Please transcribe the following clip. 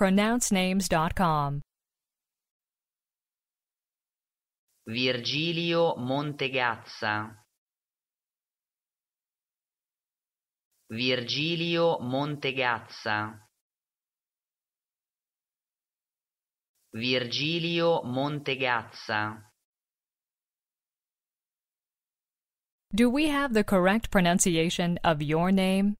pronouncenames.com. Virgilio Montegazza Virgilio Montegazza Virgilio Montegazza Do we have the correct pronunciation of your name?